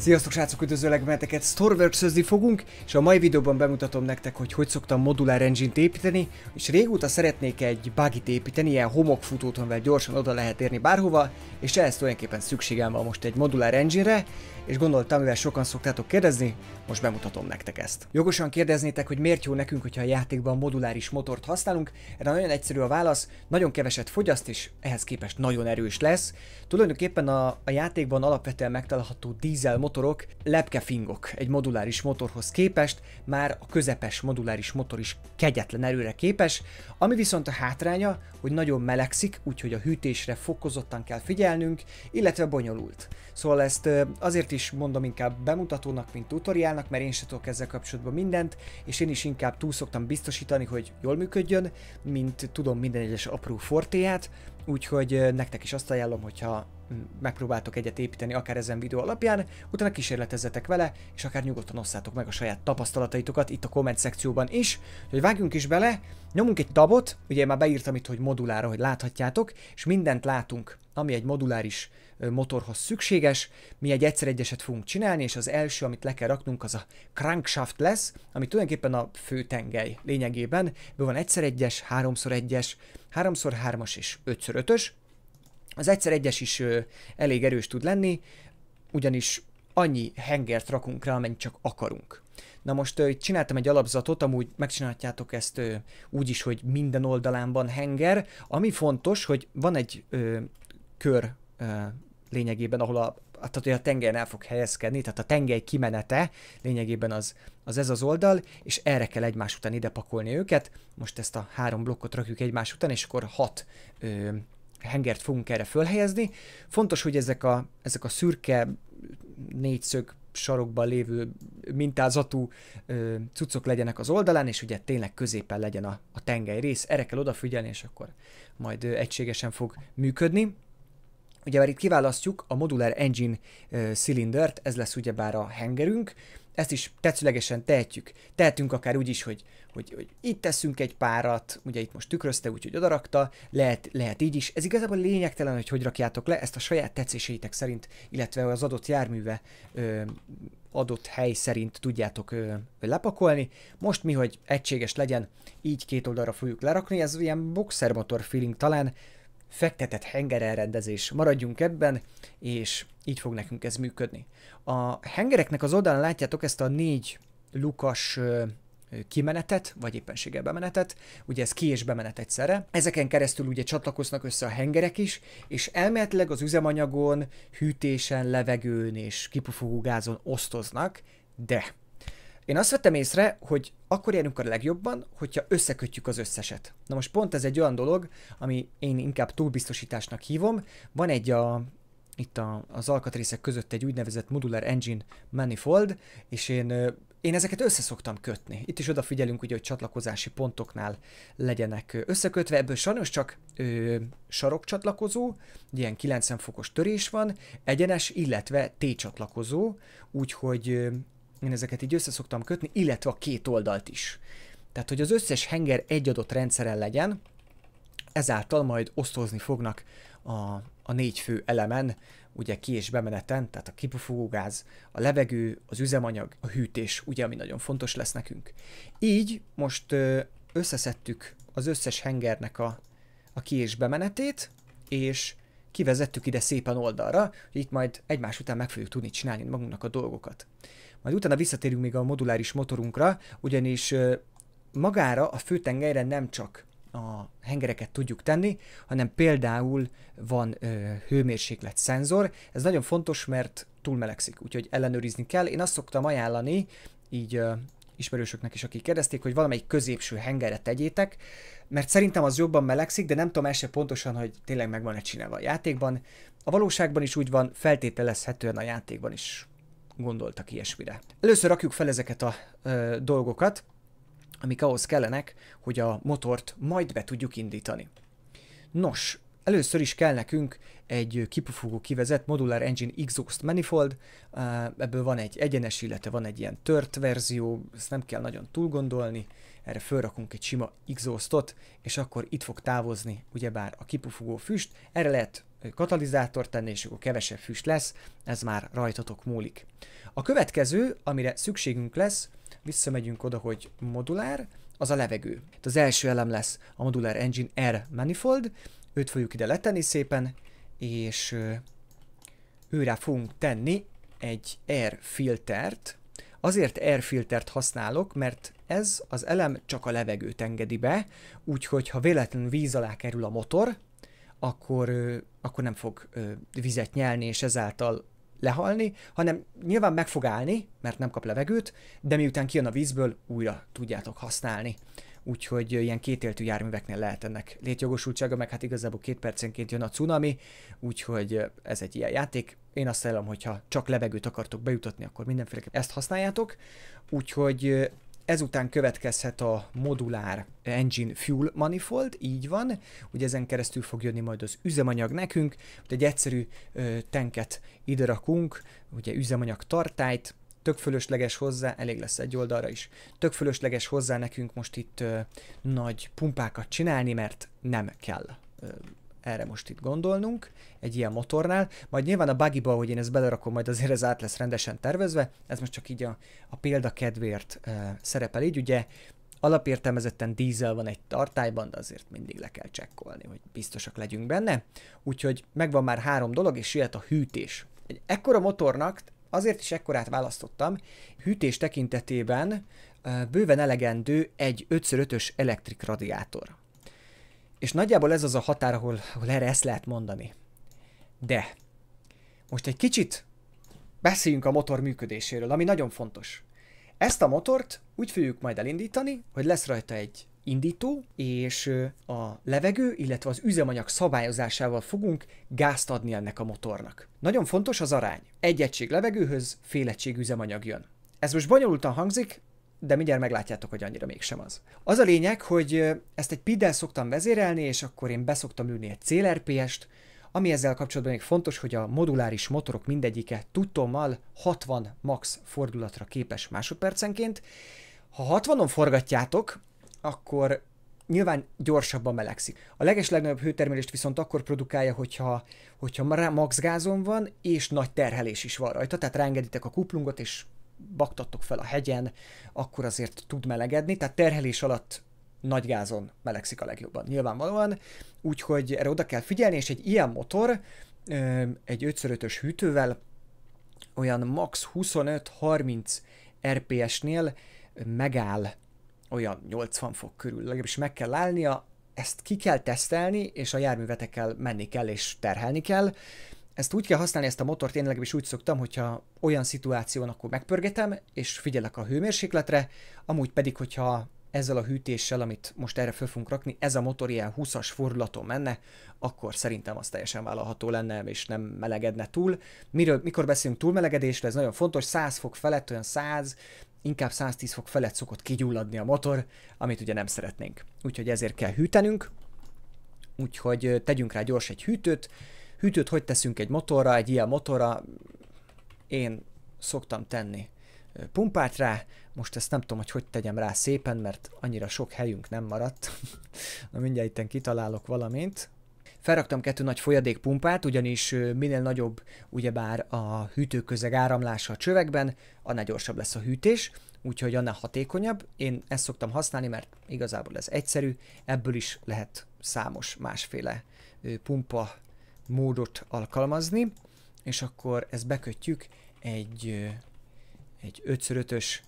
Sziasztok srácok, üdvözöllek benneteket, storeworks fogunk, és a mai videóban bemutatom nektek, hogy hogy szoktam modulár engine-t építeni, és régóta szeretnék egy bugit építeni, ilyen homokfutót, amivel gyorsan oda lehet érni bárhova, és ehhez tulajdonképpen szükségem van most egy modulár engine-re, és gondoltam, mivel sokan szoktátok kérdezni, most bemutatom nektek ezt. Jogosan kérdeznétek, hogy miért jó nekünk, hogyha a játékban moduláris motort használunk, erre nagyon egyszerű a válasz, nagyon keveset fogyaszt, és ehhez képest nagyon erős lesz. Tulajdonképpen a, a játékban alapvetően megtalálható dízel motorok lepkefingok egy moduláris motorhoz képest, már a közepes moduláris motor is kegyetlen erőre képes, ami viszont a hátránya, hogy nagyon melegszik, úgyhogy a hűtésre fokozottan kell figyelnünk, illetve bonyolult. Szóval ezt azért is mondom inkább bemutatónak, mint tutoriálnak, mert én sem tudok ezzel kapcsolatban mindent, és én is inkább túl szoktam biztosítani, hogy jól működjön, mint tudom minden egyes apró fortéját, Úgyhogy nektek is azt ajánlom, hogyha megpróbáltok egyet építeni akár ezen videó alapján, utána kísérletezzetek vele, és akár nyugodtan osszátok meg a saját tapasztalataitokat itt a komment szekcióban is, hogy vágjunk is bele, nyomunk egy tabot, ugye már beírtam itt, hogy modulára, hogy láthatjátok, és mindent látunk, ami egy moduláris motorhoz szükséges, mi egy egyszer egyeset fogunk csinálni, és az első, amit le kell raknunk, az a crankshaft lesz, ami tulajdonképpen a főtengely lényegében, be van egyszer egyes, háromszor egyes, 3x3-as és 5x5-ös. Az egyszer egyes is ö, elég erős tud lenni, ugyanis annyi hengert rakunk rá, amennyit csak akarunk. Na most ö, csináltam egy alapzatot, amúgy megcsinálhatjátok ezt ö, úgy is, hogy minden oldalán van henger. Ami fontos, hogy van egy ö, kör ö, lényegében, ahol a tehát hogy a tengelyen el fog helyezkedni, tehát a tengely kimenete lényegében az, az ez az oldal, és erre kell egymás után ide pakolni őket. Most ezt a három blokkot rakjuk egymás után, és akkor hat ö, hengert fogunk erre fölhelyezni. Fontos, hogy ezek a, ezek a szürke négyszög sarokban lévő mintázatú ö, cuccok legyenek az oldalán, és ugye tényleg középen legyen a, a tengely rész. Erre kell odafigyelni, és akkor majd ö, egységesen fog működni. Ugyebár itt kiválasztjuk a Modular Engine szilindert, ez lesz ugyebár a hengerünk, ezt is tetszőlegesen tehetjük. Tehetünk akár úgy is, hogy, hogy, hogy itt teszünk egy párat, ugye itt most tükrözte, úgyhogy odarakta, lehet, lehet így is. Ez igazából lényegtelen, hogy hogy rakjátok le, ezt a saját tetszéseitek szerint, illetve az adott járműve ö, adott hely szerint tudjátok ö, lepakolni. Most mi, hogy egységes legyen, így két oldalra fogjuk lerakni, ez ilyen boxermotor feeling talán, fektetett henger elrendezés. Maradjunk ebben, és így fog nekünk ez működni. A hengereknek az oldalán látjátok ezt a négy lukas kimenetet, vagy éppenséggel bemenetet, ugye ez ki és bemenet egyszerre. Ezeken keresztül ugye csatlakoznak össze a hengerek is, és elméletileg az üzemanyagon, hűtésen, levegőn és kipufogó gázon osztoznak, de én azt vettem észre, hogy akkor járunk a legjobban, hogyha összekötjük az összeset. Na most pont ez egy olyan dolog, ami én inkább túlbiztosításnak hívom. Van egy a, itt a, az alkatrészek között egy úgynevezett modular engine manifold, és én én ezeket szoktam kötni. Itt is odafigyelünk, ugye, hogy csatlakozási pontoknál legyenek összekötve. Ebből sajnos csak ö, sarokcsatlakozó, ilyen 90 fokos törés van, egyenes, illetve T-csatlakozó, úgyhogy én ezeket így össze szoktam kötni, illetve a két oldalt is. Tehát, hogy az összes henger egy adott rendszeren legyen, ezáltal majd osztozni fognak a, a négy fő elemen, ugye ki- és bemeneten, tehát a kipufogógáz, a levegő, az üzemanyag, a hűtés, ugye, ami nagyon fontos lesz nekünk. Így most összeszedtük az összes hengernek a, a ki- és bemenetét, és kivezettük ide szépen oldalra, hogy itt majd egymás után meg fogjuk tudni csinálni magunknak a dolgokat. Majd utána visszatérünk még a moduláris motorunkra, ugyanis magára a főtengelyre nem csak a hengereket tudjuk tenni, hanem például van ö, hőmérséklet szenzor. Ez nagyon fontos, mert túl melegszik, úgyhogy ellenőrizni kell. Én azt szoktam ajánlani, így ö, ismerősöknek is, akik kérdezték, hogy valamelyik középső hengerre tegyétek, mert szerintem az jobban melegszik, de nem tudom el se pontosan, hogy tényleg meg van-e csinálva a játékban. A valóságban is úgy van, feltételezhetően a játékban is gondoltak ilyesmire. Először rakjuk fel ezeket a ö, dolgokat, amik ahhoz kellenek, hogy a motort majd be tudjuk indítani. Nos, Először is kell nekünk egy kipufogó kivezet Modular Engine Exhaust Manifold, ebből van egy egyenes, illetve van egy ilyen tört verzió, ezt nem kell nagyon túl gondolni, erre felrakunk egy sima exhaustot, és akkor itt fog távozni ugyebár a kipufogó füst, erre lehet katalizátor tenni, és akkor kevesebb füst lesz, ez már rajtatok múlik. A következő, amire szükségünk lesz, visszamegyünk oda, hogy modulár, az a levegő. Itt az első elem lesz a Modular Engine R manifold, Őt fogjuk ide letenni szépen, és őre fogunk tenni egy air filtert. Azért air filtert használok, mert ez az elem csak a levegőt engedi be, úgyhogy ha véletlenül víz alá kerül a motor, akkor, akkor nem fog vizet nyelni, és ezáltal lehalni, hanem nyilván meg fog állni, mert nem kap levegőt, de miután kijön a vízből, újra tudjátok használni úgyhogy ilyen kétéltű járműveknél lehet ennek létjogosultsága, meg hát igazából két percenként jön a cunami, úgyhogy ez egy ilyen játék. Én azt ajánlom, hogyha csak levegőt akartok bejutatni, akkor mindenféleképpen ezt használjátok, úgyhogy ezután következhet a modulár engine fuel manifold, így van, ugye ezen keresztül fog jönni majd az üzemanyag nekünk, egy egyszerű ö, tanket ide rakunk, ugye üzemanyag tartályt, tök fölösleges hozzá, elég lesz egy oldalra is, tök fölösleges hozzá nekünk most itt ö, nagy pumpákat csinálni, mert nem kell ö, erre most itt gondolnunk, egy ilyen motornál. Majd nyilván a bugiba, hogy én ezt belerakom, majd azért ez át lesz rendesen tervezve, ez most csak így a, a példa kedvéért ö, szerepel így, ugye alapértelmezetten dízel van egy tartályban, de azért mindig le kell csekkolni, hogy biztosak legyünk benne. Úgyhogy megvan már három dolog, és jöhet a hűtés. Egy ekkora motornak Azért is ekkorát választottam. Hűtés tekintetében bőven elegendő egy 5x5-ös elektrik radiátor. És nagyjából ez az a határ, ahol, ahol erre ezt lehet mondani. De most egy kicsit beszéljünk a motor működéséről, ami nagyon fontos. Ezt a motort úgy fogjuk majd elindítani, hogy lesz rajta egy indító, és a levegő, illetve az üzemanyag szabályozásával fogunk gázt adni ennek a motornak. Nagyon fontos az arány. Egy egység levegőhöz fél egység üzemanyag jön. Ez most bonyolultan hangzik, de mindjárt meglátjátok, hogy annyira mégsem az. Az a lényeg, hogy ezt egy piddel szoktam vezérelni, és akkor én beszoktam ülni egy CLRPS-t, ami ezzel kapcsolatban még fontos, hogy a moduláris motorok mindegyike tudtommal 60 max fordulatra képes másodpercenként. Ha 60-on forgatjátok, akkor nyilván gyorsabban melegszik. A legeslegnagyobb hőtermelést viszont akkor produkálja, hogyha, hogyha max gázon van, és nagy terhelés is van rajta, tehát ráengeditek a kuplungot, és baktattok fel a hegyen, akkor azért tud melegedni, tehát terhelés alatt nagy gázon melegszik a legjobban, nyilvánvalóan, úgyhogy erre oda kell figyelni, és egy ilyen motor egy 5x5-ös hűtővel olyan max 25-30 RPS-nél megáll olyan 80 fok körül, legalábbis meg kell állnia, ezt ki kell tesztelni, és a járművetekkel menni kell, és terhelni kell. Ezt úgy kell használni, ezt a motort én legalábbis úgy szoktam, hogyha olyan szituáción, akkor megpörgetem, és figyelek a hőmérsékletre, amúgy pedig, hogyha ezzel a hűtéssel, amit most erre föl fogunk rakni, ez a motor ilyen 20-as fordulaton menne, akkor szerintem az teljesen vállalható lenne, és nem melegedne túl. Miről, mikor beszélünk túlmelegedésről, ez nagyon fontos, 100 fok felett, olyan 100, inkább 110 fok felett szokott kigyulladni a motor, amit ugye nem szeretnénk. Úgyhogy ezért kell hűtenünk, úgyhogy tegyünk rá gyors egy hűtőt. Hűtőt hogy teszünk egy motorra, egy ilyen motorra? Én szoktam tenni pumpát rá, most ezt nem tudom, hogy hogy tegyem rá szépen, mert annyira sok helyünk nem maradt. Na mindjárt itten kitalálok valamint. Felraktam kettő nagy folyadékpumpát, ugyanis minél nagyobb ugyebár a hűtőközeg áramlása a csövekben, annál gyorsabb lesz a hűtés, úgyhogy annál hatékonyabb. Én ezt szoktam használni, mert igazából ez egyszerű, ebből is lehet számos másféle pumpa módot alkalmazni, és akkor ezt bekötjük egy, egy 5x5-ös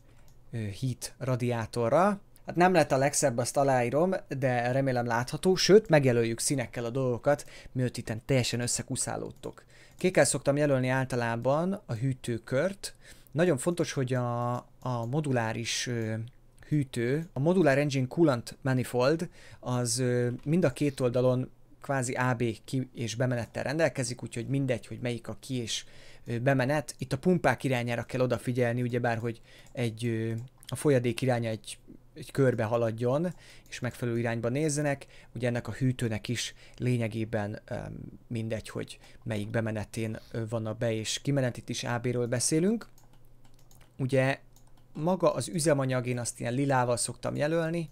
heat radiátorra, Hát nem lett a legszebb, azt aláírom, de remélem látható, sőt, megjelöljük színekkel a dolgokat, mielőtt itt teljesen összekuszálódtok. Kékkel szoktam jelölni általában a hűtőkört. Nagyon fontos, hogy a, a moduláris hűtő, a Modular Engine Coolant Manifold, az mind a két oldalon kvázi AB ki és bemenettel rendelkezik, úgyhogy mindegy, hogy melyik a ki és bemenet. Itt a pumpák irányára kell odafigyelni, ugyebár, hogy egy a folyadék iránya egy egy körbe haladjon, és megfelelő irányba nézzenek. Ugye ennek a hűtőnek is lényegében mindegy, hogy melyik bemenetén van a be- és kimenet, itt is AB-ről beszélünk. Ugye maga az üzemanyag, én azt ilyen lilával szoktam jelölni,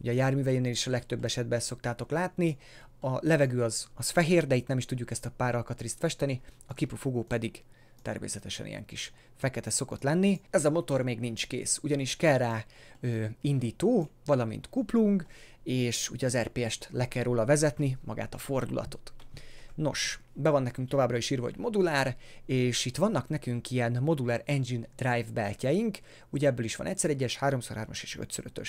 ugye a járműveinél is a legtöbb esetben ezt szoktátok látni, a levegő az, az fehér, de itt nem is tudjuk ezt a páralkatrészt festeni, a kipufogó pedig természetesen ilyen kis fekete szokott lenni. Ez a motor még nincs kész, ugyanis kell rá ö, indító, valamint kuplung, és ugye az RPS-t le kell róla vezetni, magát a fordulatot. Nos, be van nekünk továbbra is írva, hogy modulár, és itt vannak nekünk ilyen modulár engine drive beltjeink, ugye ebből is van 1x1-es, 3x3-as és 5x5-ös.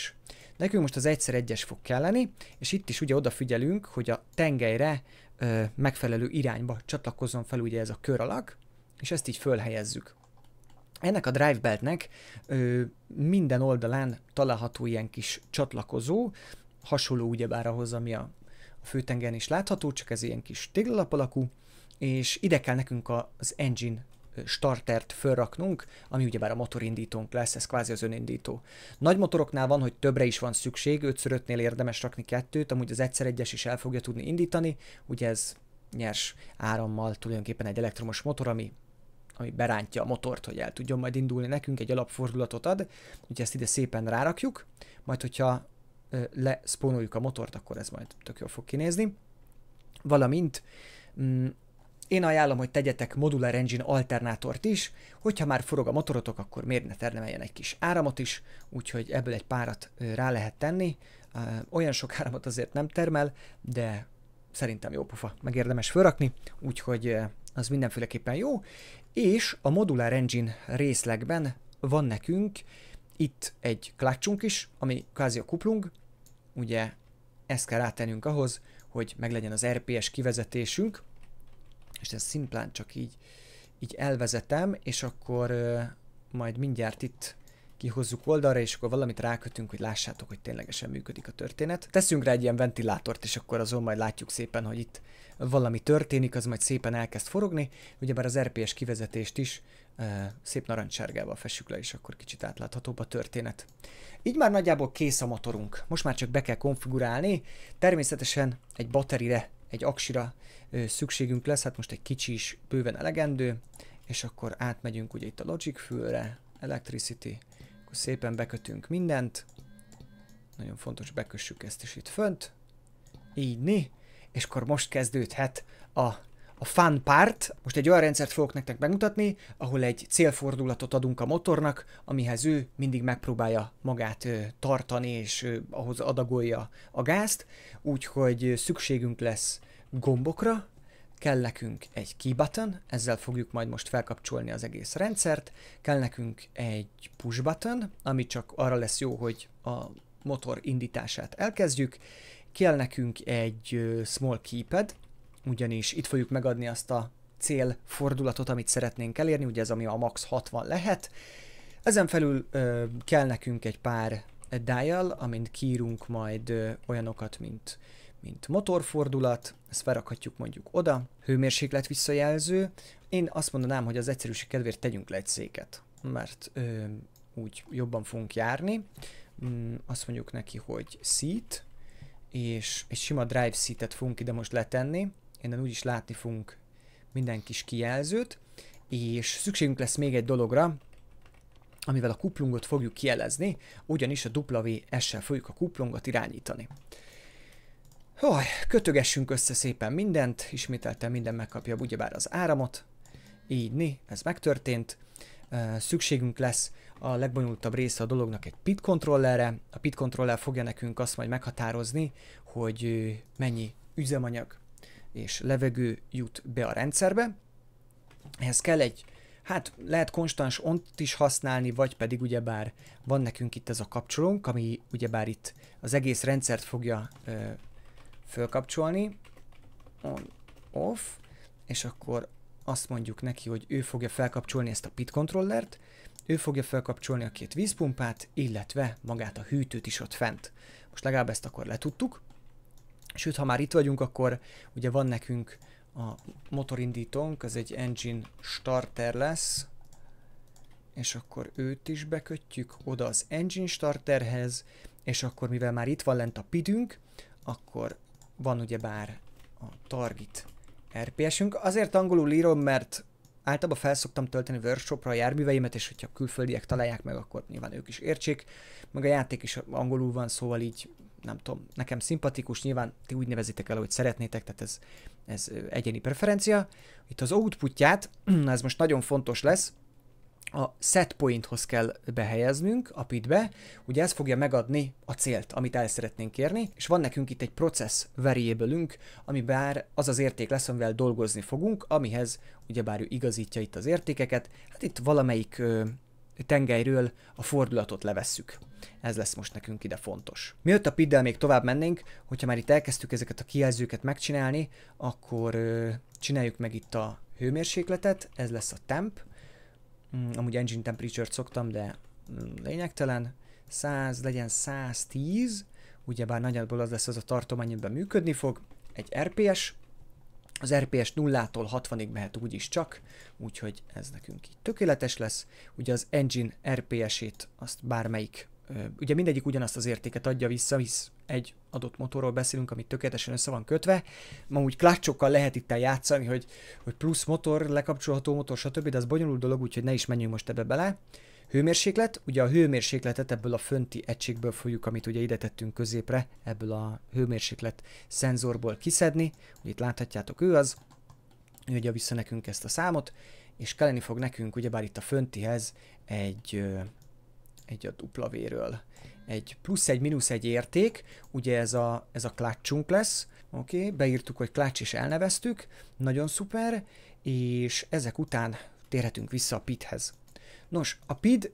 Nekünk most az 1x1-es fog kelleni, és itt is ugye odafigyelünk, hogy a tengelyre ö, megfelelő irányba csatlakozzon fel ugye ez a kör alak, és ezt így fölhelyezzük. Ennek a drive beltnek ö, minden oldalán található ilyen kis csatlakozó, hasonló ugyebár ahhoz, ami a, a főtengeren is látható, csak ez ilyen kis téglalap alakú, és ide kell nekünk a az engine startert fölraknunk, ami ugyebár a motorindítónk lesz, ez kvázi az önindító. Nagy motoroknál van, hogy többre is van szükség, 5 x érdemes rakni kettőt, amúgy az egyszer egyes is el fogja tudni indítani, ugye ez nyers árammal tulajdonképpen egy elektromos motor, ami ami berántja a motort, hogy el tudjon majd indulni nekünk, egy alapfordulatot ad, úgyhogy ezt ide szépen rárakjuk, majd hogyha leszpónoljuk a motort, akkor ez majd tök jól fog kinézni. Valamint mm, én ajánlom, hogy tegyetek modular engine alternátort is, hogyha már forog a motorotok, akkor miért ne termeljen egy kis áramot is, úgyhogy ebből egy párat rá lehet tenni. Olyan sok áramot azért nem termel, de szerintem jó pofa, meg érdemes fölrakni, úgyhogy az mindenféleképpen jó, és a Modular Engine részlegben van nekünk itt egy klácsunk is, ami kvázi a kuplung, ugye ezt kell rátennünk ahhoz, hogy meglegyen az RPS kivezetésünk, és ezt szimplán csak így, így elvezetem, és akkor ö, majd mindjárt itt kihozzuk oldalra, és akkor valamit rákötünk, hogy lássátok, hogy ténylegesen működik a történet. Teszünk rá egy ilyen ventilátort, és akkor azon majd látjuk szépen, hogy itt valami történik, az majd szépen elkezd forogni. Ugyebár az RPS kivezetést is e, szép narancssárgával fessük le, és akkor kicsit átláthatóbb a történet. Így már nagyjából kész a motorunk. Most már csak be kell konfigurálni. Természetesen egy baterire, egy aksira ö, szükségünk lesz, hát most egy kicsi is bőven elegendő, és akkor átmegyünk ugye itt a Logic fülre, Electricity, akkor szépen bekötünk mindent. Nagyon fontos, bekössük ezt is itt fönt. Így, né? És akkor most kezdődhet a a fun part. Most egy olyan rendszert fogok nektek bemutatni, ahol egy célfordulatot adunk a motornak, amihez ő mindig megpróbálja magát ö, tartani, és ö, ahhoz adagolja a gázt, úgyhogy szükségünk lesz gombokra, kell nekünk egy key button, ezzel fogjuk majd most felkapcsolni az egész rendszert, kell nekünk egy push button, ami csak arra lesz jó, hogy a motor indítását elkezdjük, kell nekünk egy small keypad, ugyanis itt fogjuk megadni azt a cél fordulatot, amit szeretnénk elérni, ugye ez ami a max 60 lehet. Ezen felül ö, kell nekünk egy pár dial, amint kiírunk majd ö, olyanokat, mint mint motorfordulat, ezt felrakhatjuk mondjuk oda, hőmérséklet visszajelző. Én azt mondanám, hogy az egyszerűség kedvéért tegyünk le egy széket, mert ö, úgy jobban fogunk járni. Mm, azt mondjuk neki, hogy seat, és egy sima drive seatet fogunk ide most letenni, innen úgyis látni fogunk minden kis kijelzőt, és szükségünk lesz még egy dologra, amivel a kuplungot fogjuk kielezni, ugyanis a w sel fogjuk a kuplungot irányítani. Haj, kötögessünk össze szépen mindent, ismételten minden megkapja ugyebár az áramot. Így, né, ez megtörtént. Szükségünk lesz a legbonyolultabb része a dolognak egy pit controllerre. A pit controller fogja nekünk azt majd meghatározni, hogy mennyi üzemanyag és levegő jut be a rendszerbe. Ehhez kell egy, hát lehet konstans ont is használni, vagy pedig ugyebár van nekünk itt ez a kapcsolónk, ami ugyebár itt az egész rendszert fogja fölkapcsolni, on, off, és akkor azt mondjuk neki, hogy ő fogja felkapcsolni ezt a pit controllert, ő fogja felkapcsolni a két vízpumpát, illetve magát a hűtőt is ott fent. Most legalább ezt akkor letudtuk. Sőt, ha már itt vagyunk, akkor ugye van nekünk a motorindítónk, az egy engine starter lesz, és akkor őt is bekötjük oda az engine starterhez, és akkor mivel már itt van lent a pidünk, akkor van ugye bár a target RPS-ünk. Azért angolul írom, mert általában felszoktam tölteni workshopra a járműveimet, és hogyha külföldiek találják meg, akkor nyilván ők is értsék. Meg a játék is angolul van, szóval így nem tudom, nekem szimpatikus, nyilván ti úgy nevezitek el, hogy szeretnétek, tehát ez, ez egyéni preferencia. Itt az outputját, ez most nagyon fontos lesz, a set pointhoz kell behelyeznünk a pitbe, ugye ez fogja megadni a célt, amit el szeretnénk érni, és van nekünk itt egy process variable ami bár az az érték lesz, amivel dolgozni fogunk, amihez ugyebár ő igazítja itt az értékeket, hát itt valamelyik ö, tengelyről a fordulatot levesszük. Ez lesz most nekünk ide fontos. Mielőtt a piddel még tovább mennénk, hogyha már itt elkezdtük ezeket a kijelzőket megcsinálni, akkor ö, csináljuk meg itt a hőmérsékletet, ez lesz a temp, Mm, amúgy engine temperature-t szoktam, de mm, lényegtelen. 100, legyen 110, ugyebár nagyjából az lesz az a tartom, amiben működni fog. Egy RPS, az RPS 0-tól 60-ig mehet úgyis csak, úgyhogy ez nekünk így tökéletes lesz. Ugye az engine RPS-ét, azt bármelyik, ugye mindegyik ugyanazt az értéket adja vissza, hisz egy adott motorról beszélünk, amit tökéletesen össze van kötve. Ma úgy klácsokkal lehet itt játszani, hogy, hogy plusz motor, lekapcsolható motor, stb., de az bonyolult dolog, úgyhogy ne is menjünk most ebbe bele. Hőmérséklet, ugye a hőmérsékletet ebből a fönti egységből fogjuk, amit ugye ide tettünk középre, ebből a hőmérséklet szenzorból kiszedni, ugye itt láthatjátok ő az, ő ugye vissza nekünk ezt a számot, és kelleni fog nekünk ugyebár itt a föntihez egy, egy a dupla V-ről egy plusz egy, mínusz egy érték, ugye ez a, ez a klácsunk lesz, oké, okay, beírtuk, hogy klács és elneveztük, nagyon szuper, és ezek után térhetünk vissza a PID-hez. Nos, a PID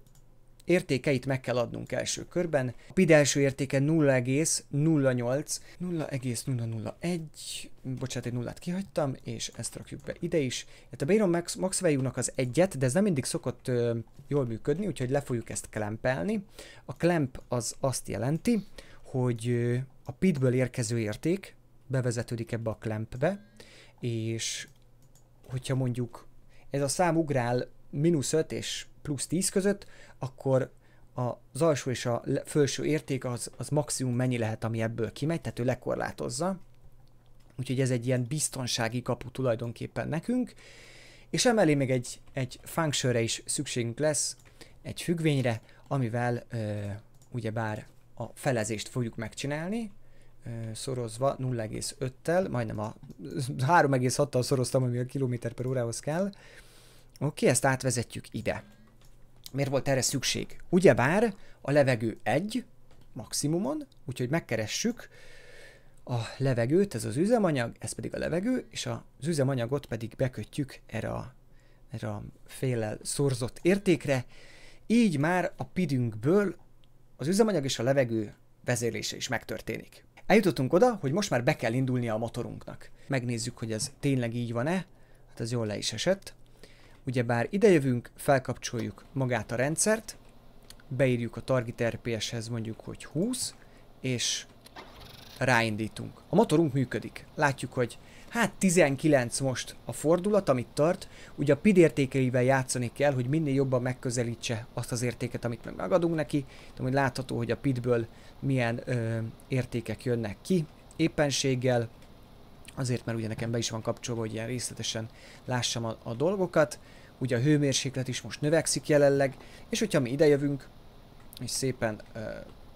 értékeit meg kell adnunk első körben. A PID első értéke 0,08, 0,001, bocsánat, egy nullát kihagytam, és ezt rakjuk be ide is. Hát a Bayron Max, Max value az egyet, de ez nem mindig szokott ö, jól működni, úgyhogy le fogjuk ezt klempelni. A klemp az azt jelenti, hogy a PID-ből érkező érték bevezetődik ebbe a klempbe, és hogyha mondjuk ez a szám ugrál mínusz 5 és plusz 10 között, akkor az alsó és a felső érték az, az maximum mennyi lehet, ami ebből kimegy, tehát ő lekorlátozza. Úgyhogy ez egy ilyen biztonsági kapu tulajdonképpen nekünk. És emellé még egy, egy functionre is szükségünk lesz, egy függvényre, amivel ö, ugyebár a felezést fogjuk megcsinálni, ö, szorozva 0,5-tel, majdnem a 3,6-tal szoroztam, ami a kilométer per órához kell. Oké, ezt átvezetjük ide miért volt erre szükség? Ugyebár a levegő egy maximumon, úgyhogy megkeressük a levegőt, ez az üzemanyag, ez pedig a levegő, és az üzemanyagot pedig bekötjük erre a, erre a félel szorzott értékre, így már a pidünkből az üzemanyag és a levegő vezérlése is megtörténik. Eljutottunk oda, hogy most már be kell indulnia a motorunknak. Megnézzük, hogy ez tényleg így van-e, hát ez jól le is esett. Ugyebár idejövünk, felkapcsoljuk magát a rendszert, beírjuk a target RPS-hez mondjuk, hogy 20, és ráindítunk. A motorunk működik. Látjuk, hogy hát 19 most a fordulat, amit tart. Ugye a PID értékeivel játszani kell, hogy minél jobban megközelítse azt az értéket, amit meg megadunk neki. Tudom, hogy látható, hogy a PID-ből milyen ö, értékek jönnek ki éppenséggel, azért mert ugye nekem be is van kapcsolva, hogy ilyen részletesen lássam a, a dolgokat. Ugye a hőmérséklet is most növekszik jelenleg, és hogyha mi idejövünk, és szépen uh,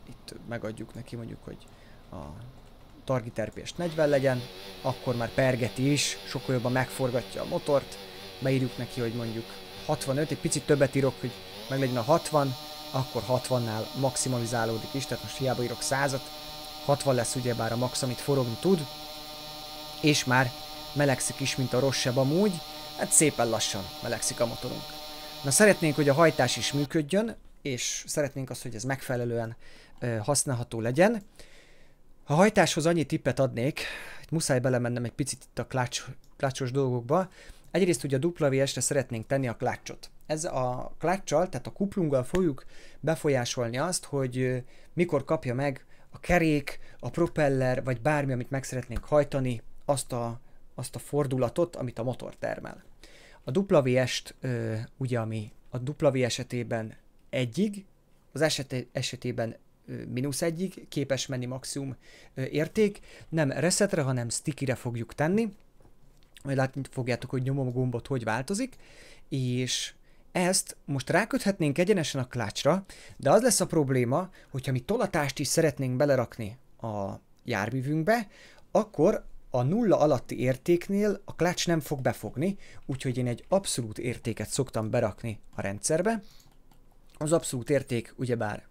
itt megadjuk neki mondjuk, hogy a targiterpést 40 legyen, akkor már pergeti is, sokkal jobban megforgatja a motort, beírjuk neki, hogy mondjuk 65, egy picit többet írok, hogy meg legyen a 60, akkor 60-nál maximalizálódik is, tehát most hiába írok 100-at, 60 lesz ugyebár a max, amit forogni tud, és már melegszik is, mint a rosszabb amúgy, hát szépen lassan melegszik a motorunk. Na szeretnénk, hogy a hajtás is működjön, és szeretnénk azt, hogy ez megfelelően ö, használható legyen. A hajtáshoz annyi tippet adnék, itt muszáj belemennem egy picit itt a klács, klácsos dolgokba. Egyrészt ugye a WS-re szeretnénk tenni a klácsot. Ez a kláccsal, tehát a kuplunggal fogjuk befolyásolni azt, hogy ö, mikor kapja meg a kerék, a propeller, vagy bármi, amit meg szeretnénk hajtani azt a, azt a fordulatot, amit a motor termel. A WS-t, ö, ugye ami a W esetében egyig, az eset, esetében mínusz egyig képes menni maximum érték, nem resetre, hanem stickire fogjuk tenni, majd látni fogjátok, hogy nyomom a gombot, hogy változik, és ezt most ráköthetnénk egyenesen a klácsra, de az lesz a probléma, hogyha mi tolatást is szeretnénk belerakni a járművünkbe, akkor a nulla alatti értéknél a klács nem fog befogni, úgyhogy én egy abszolút értéket szoktam berakni a rendszerbe. Az abszolút érték ugyebár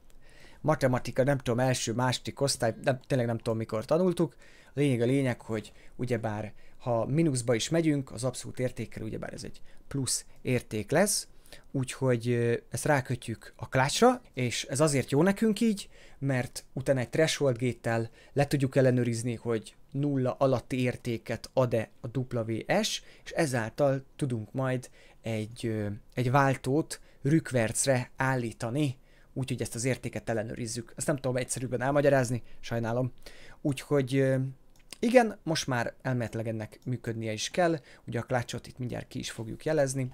matematika, nem tudom, első, második osztály, nem, tényleg nem tudom mikor tanultuk. A lényeg a lényeg, hogy ugyebár ha mínuszba is megyünk, az abszolút értékkel ugyebár ez egy plusz érték lesz, úgyhogy ezt rákötjük a klácsra, és ez azért jó nekünk így, mert utána egy threshold géttel le tudjuk ellenőrizni, hogy nulla alatti értéket ad-e a WS, és ezáltal tudunk majd egy, egy váltót rükvercre állítani, úgyhogy ezt az értéket ellenőrizzük. Ezt nem tudom egyszerűbben elmagyarázni, sajnálom. Úgyhogy igen, most már elméletileg ennek működnie is kell, ugye a klácsot itt mindjárt ki is fogjuk jelezni,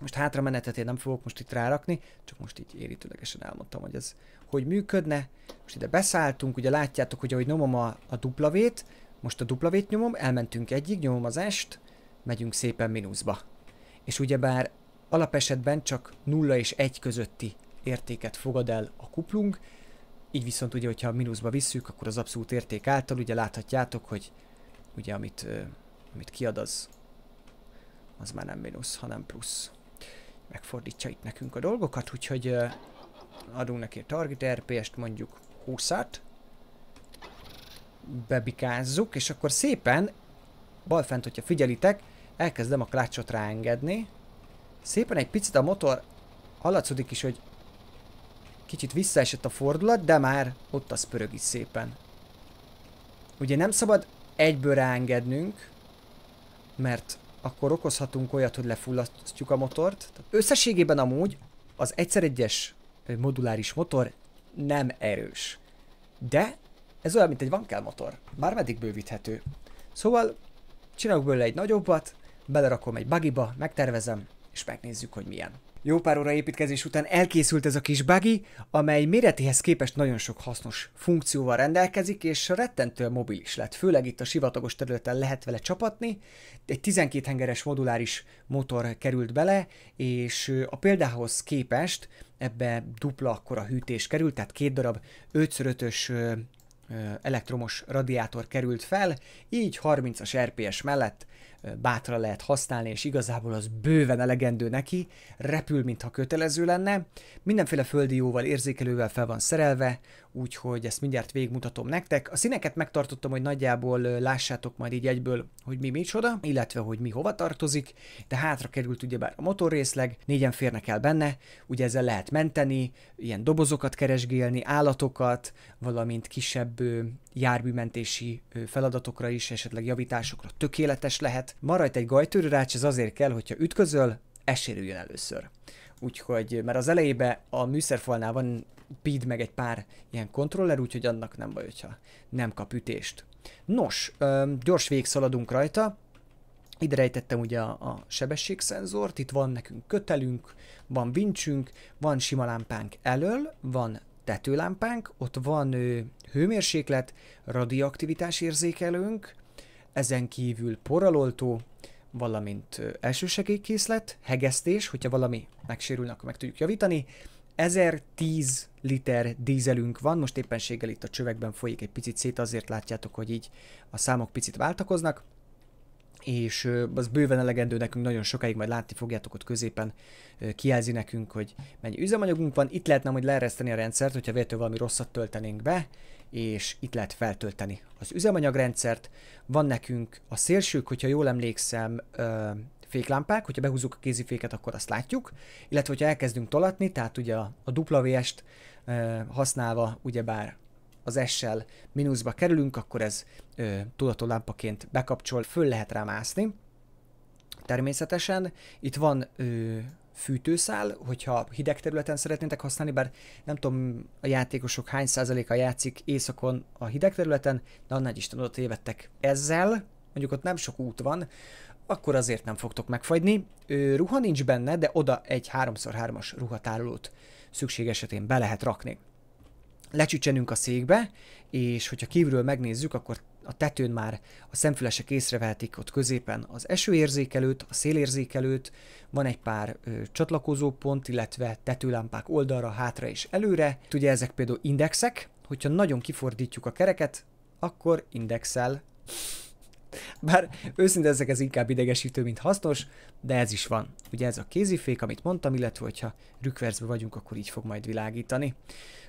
most hátra menetet én nem fogok most itt rárakni, csak most így érítőlegesen elmondtam, hogy ez hogy működne. Most ide beszálltunk, ugye látjátok, hogy ahogy nyomom a, a duplavét, most a duplavét nyomom, elmentünk egyig, nyomom az est, megyünk szépen mínuszba. És ugyebár alapesetben csak 0 és 1 közötti értéket fogad el a kuplung, így viszont ugye, hogyha a mínuszba visszük, akkor az abszolút érték által, ugye láthatjátok, hogy ugye amit, amit kiad az, az már nem mínusz, hanem plusz megfordítja itt nekünk a dolgokat, úgyhogy adunk neki a target RPS-t, mondjuk 20-at, bebikázzuk, és akkor szépen, balfent, hogyha figyelitek, elkezdem a klácsot ráengedni, szépen egy picit a motor hallatszódik is, hogy kicsit visszaesett a fordulat, de már ott az pörög is szépen. Ugye nem szabad egyből ráengednünk, mert akkor okozhatunk olyat, hogy lefullasztjuk a motort. Összességében amúgy az egyszer egyes moduláris motor nem erős. De ez olyan, mint egy vankel motor. Bármeddig bővíthető. Szóval csinálok belőle egy nagyobbat, belerakom egy bagiba, megtervezem, és megnézzük, hogy milyen. Jó pár óra építkezés után elkészült ez a kis buggy, amely méretéhez képest nagyon sok hasznos funkcióval rendelkezik, és rettentően mobilis lett. Főleg itt a sivatagos területen lehet vele csapatni. Egy 12 hengeres moduláris motor került bele, és a példához képest ebbe dupla akkora hűtés került, tehát két darab 5x5-ös elektromos radiátor került fel, így 30-as RPS mellett bátra lehet használni, és igazából az bőven elegendő neki, repül, mintha kötelező lenne. Mindenféle földi jóval érzékelővel fel van szerelve, úgyhogy ezt mindjárt végigmutatom nektek. A színeket megtartottam, hogy nagyjából lássátok majd így egyből, hogy mi micsoda, illetve hogy mi hova tartozik, de hátra került ugyebár a motorrészleg, négyen férnek el benne, ugye ezzel lehet menteni, ilyen dobozokat keresgélni, állatokat, valamint kisebb járműmentési feladatokra is, esetleg javításokra tökéletes lehet. Maradj egy gajtőrrács, ez azért kell, hogyha ütközöl, esérüljön először. Úgyhogy, mert az elejébe a műszerfalnál van pid meg egy pár ilyen kontroller, úgyhogy annak nem baj, hogyha nem kap ütést. Nos, gyors végszaladunk rajta. Ide rejtettem ugye a, a sebességszenzort, itt van nekünk kötelünk, van vincsünk, van sima lámpánk elől, van tetőlámpánk, ott van ő hőmérséklet, radioaktivitás érzékelőnk, ezen kívül poraloltó, valamint elsősegélykészlet, hegesztés, hogyha valami megsérülne, akkor meg tudjuk javítani. 1010 liter dízelünk van, most éppenséggel itt a csövekben folyik egy picit szét, azért látjátok, hogy így a számok picit váltakoznak és az bőven elegendő nekünk, nagyon sokáig majd látni fogjátok ott középen kijelzi nekünk, hogy mennyi üzemanyagunk van. Itt lehetne hogy leereszteni a rendszert, hogyha véletlenül valami rosszat töltenénk be, és itt lehet feltölteni az üzemanyagrendszert. Van nekünk a szélsők, hogyha jól emlékszem, féklámpák, hogyha behúzzuk a kéziféket, akkor azt látjuk, illetve hogyha elkezdünk tolatni, tehát ugye a, WS-t használva, ugyebár az S-sel mínuszba kerülünk, akkor ez ö, tudató lámpaként bekapcsol, föl lehet rá mászni. Természetesen itt van ö, fűtőszál, hogyha hideg területen szeretnétek használni, bár nem tudom a játékosok hány százaléka játszik éjszakon a hideg területen, de annál is tudod, tévedtek ezzel, mondjuk ott nem sok út van, akkor azért nem fogtok megfagyni. Ö, ruha nincs benne, de oda egy 3x3-as ruhatárolót szükség esetén be lehet rakni lecsücsenünk a székbe, és hogyha kívülről megnézzük, akkor a tetőn már a szemfülesek észrevehetik ott középen az esőérzékelőt, a szélérzékelőt, van egy pár ö, pont, illetve tetőlámpák oldalra, hátra és előre. Itt ugye ezek például indexek, hogyha nagyon kifordítjuk a kereket, akkor indexel. Bár őszintén ezek ez inkább idegesítő, mint hasznos, de ez is van. Ugye ez a kézifék, amit mondtam, illetve hogyha rükverzbe vagyunk, akkor így fog majd világítani.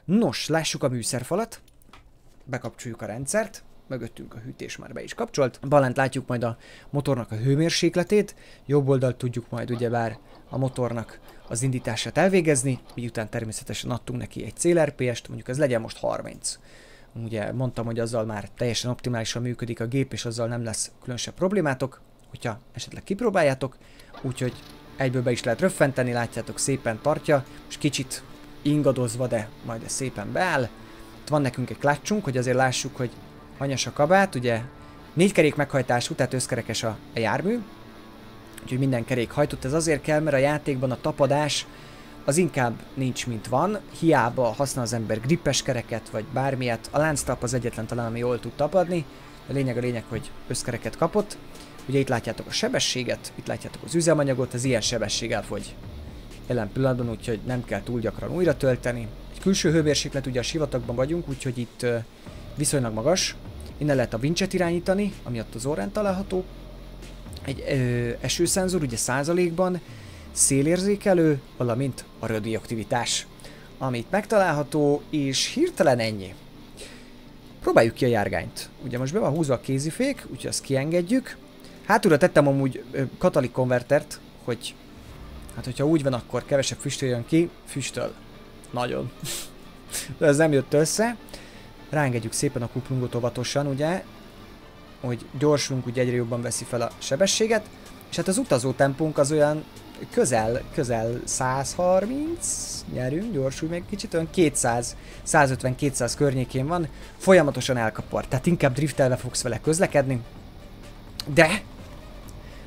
Nos, lássuk a műszerfalat. Bekapcsoljuk a rendszert. Mögöttünk a hűtés már be is kapcsolt. Balent látjuk majd a motornak a hőmérsékletét. Jobb oldalt tudjuk majd ugyebár a motornak az indítását elvégezni, miután természetesen adtunk neki egy CLRPS-t, mondjuk ez legyen most 30. Ugye mondtam, hogy azzal már teljesen optimálisan működik a gép, és azzal nem lesz különösebb problémátok, hogyha esetleg kipróbáljátok, úgyhogy egyből be is lehet röffenteni, látjátok szépen tartja, és kicsit ingadozva, de majd ez szépen beáll. Itt van nekünk egy klácsunk, hogy azért lássuk, hogy hanyas a kabát, ugye négy kerék meghajtású, tehát összkerekes a, a jármű, úgyhogy minden kerék hajtott. Ez azért kell, mert a játékban a tapadás az inkább nincs, mint van. Hiába használ az ember grippes kereket, vagy bármilyet. A lánctap az egyetlen talán, ami jól tud tapadni. A lényeg a lényeg, hogy összkereket kapott. Ugye itt látjátok a sebességet, itt látjátok az üzemanyagot, az ilyen sebességgel fogy jelen pillanatban, úgyhogy nem kell túl gyakran újra tölteni. Egy külső hőmérséklet, ugye a sivatagban vagyunk, úgyhogy itt viszonylag magas. Innen lehet a vincset irányítani, ami ott az órán található. Egy ö, esőszenzor, ugye százalékban, szélérzékelő, valamint a radioaktivitás, amit megtalálható, és hirtelen ennyi. Próbáljuk ki a járgányt. Ugye most be van húzva a kézifék, úgyhogy azt kiengedjük. Hátulra tettem amúgy ö, katalik konvertert, hogy Hát, hogyha úgy van, akkor kevesebb füstöl jön ki, füstöl. Nagyon. De ez nem jött össze. Ráengedjük szépen a kuplungot óvatosan, ugye? Hogy gyorsunk, ugye egyre jobban veszi fel a sebességet. És hát az utazó tempunk az olyan közel, közel 130, nyerünk, gyorsulj még kicsit, olyan 200, 150-200 környékén van, folyamatosan elkapar, tehát inkább driftelve fogsz vele közlekedni, de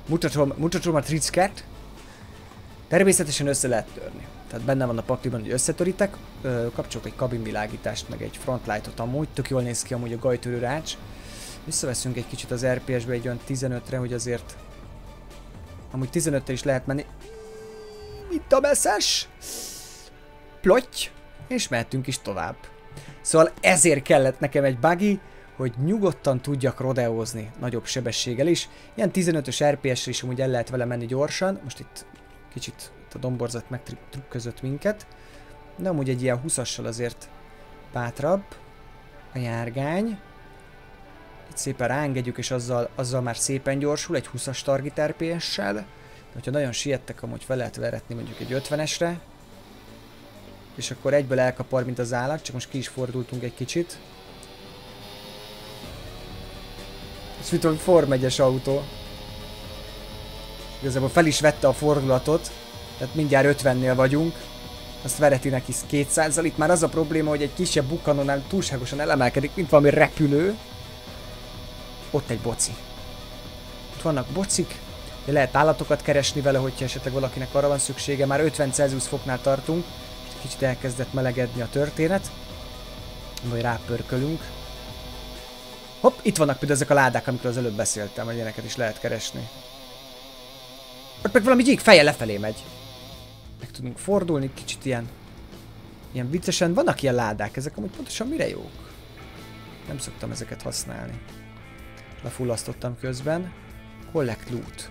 mutatom, mutatom a tricket, Természetesen össze lehet törni. Tehát benne van a pakliban, hogy összetöritek, kapcsolok egy kabinvilágítást, meg egy frontlightot amúgy, tök jól néz ki amúgy a gajtörő rács. Visszaveszünk egy kicsit az RPS-be egy olyan 15-re, hogy azért amúgy 15-re is lehet menni. Itt a messzes! Plotty! És mehetünk is tovább. Szóval ezért kellett nekem egy buggy, hogy nyugodtan tudjak rodeózni nagyobb sebességgel is. Ilyen 15-ös RPS-re is amúgy el lehet vele menni gyorsan. Most itt Kicsit itt a domborzat megtrükközött minket. De amúgy egy ilyen 20-assal azért bátrabb a járgány. Itt szépen rángedjük és azzal, azzal már szépen gyorsul, egy 20-as target rps sel Hogyha nagyon siettek, amúgy fel lehet veretni mondjuk egy 50-esre. És akkor egyből elkapar, mint az állat, csak most ki is fordultunk egy kicsit. Ez mit tudom, Form 1-es autó. Igazából fel is vette a fordulatot, tehát mindjárt 50-nél vagyunk. Azt vereti neki 200 Itt már az a probléma, hogy egy kisebb bukanonál túlságosan elemelkedik, mint valami repülő. Ott egy boci. Ott vannak bocik, de lehet állatokat keresni vele, hogyha esetleg valakinek arra van szüksége. Már 50 Celsius foknál tartunk, és kicsit elkezdett melegedni a történet. Vagy rápörkölünk. Hopp, itt vannak például ezek a ládák, amikről az előbb beszéltem, hogy ilyeneket is lehet keresni. Ott hát meg valami gyík feje lefelé megy. Meg tudunk fordulni, kicsit ilyen... Ilyen viccesen. Vannak ilyen ládák, ezek amúgy pontosan mire jók? Nem szoktam ezeket használni. Lefullasztottam közben. Collect loot.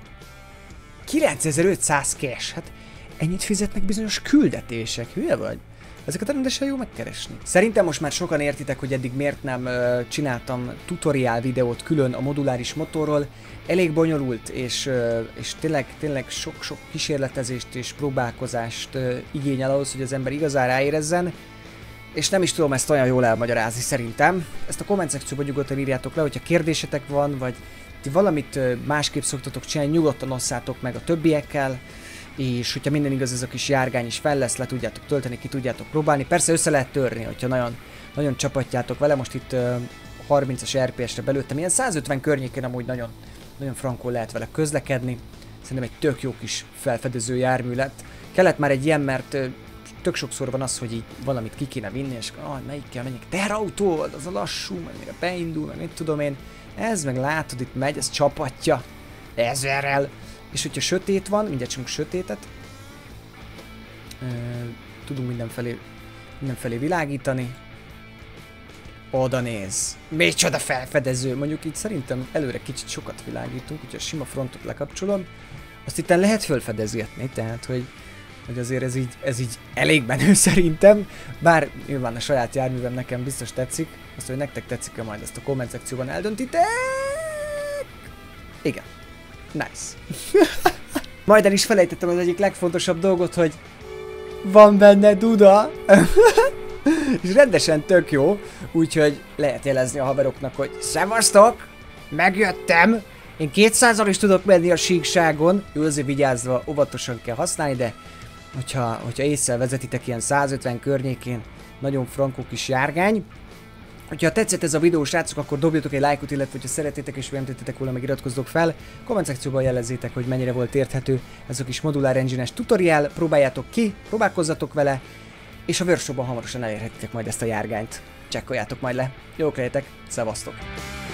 9500 cash, hát ennyit fizetnek bizonyos küldetések, hülye vagy? ezeket rendesen jó megkeresni. Szerintem most már sokan értitek, hogy eddig miért nem ö, csináltam tutoriál videót külön a moduláris motorról. Elég bonyolult, és, ö, és tényleg, tényleg sok-sok kísérletezést és próbálkozást ö, igényel ahhoz, hogy az ember igazán ráérezzen, és nem is tudom ezt olyan jól elmagyarázni szerintem. Ezt a komment szekcióban nyugodtan írjátok le, hogyha kérdésetek van, vagy ti valamit másképp szoktatok csinálni, nyugodtan osszátok meg a többiekkel és hogyha minden igaz, ez a kis járgány is fel lesz, le tudjátok tölteni, ki tudjátok próbálni. Persze össze lehet törni, hogyha nagyon, nagyon csapatjátok vele, most itt uh, 30-as RPS-re belőttem, ilyen 150 környékén amúgy nagyon, nagyon frankó lehet vele közlekedni. Szerintem egy tök jó kis felfedező jármű lett. Kellett már egy ilyen, mert uh, tök sokszor van az, hogy így valamit ki kéne vinni, és ah, melyik kell menjek terautó, az a lassú, meg mire beindul, meg mit tudom én. Ez meg látod, itt megy, ez csapatja ezerrel és hogyha sötét van, mindjárt csinálunk sötétet, ö, tudunk mindenfelé, mindenfelé világítani. Oda néz. Micsoda felfedező! Mondjuk itt szerintem előre kicsit sokat világítunk, hogyha sima frontot lekapcsolom, azt itt lehet felfedezgetni, tehát hogy, hogy azért ez így, ez így elég menő szerintem, bár nyilván a saját járművem nekem biztos tetszik, azt, hogy nektek tetszik-e majd ezt a komment szekcióban eldöntitek. Igen. Nice. Majd el is felejtettem az egyik legfontosabb dolgot, hogy van benne duda. és rendesen tök jó, úgyhogy lehet jelezni a haveroknak, hogy Szevasztok! Megjöttem! Én 200 is tudok menni a síkságon, őzi vigyázva, óvatosan kell használni, de hogyha, hogyha észre vezetitek ilyen 150 környékén, nagyon frankó kis járgány, Hogyha tetszett ez a videó, srácok, akkor dobjatok egy lájkot, illetve hogyha szeretétek és vélemtétek volna, meg iratkozzatok fel. Komment szekcióban jelezzétek, hogy mennyire volt érthető ez a kis modulár engine-es tutorial, próbáljátok ki, próbálkozzatok vele, és a workshopban hamarosan elérhetitek majd ezt a járgányt. Csekkoljátok majd le. Jók lehetek, szevasztok!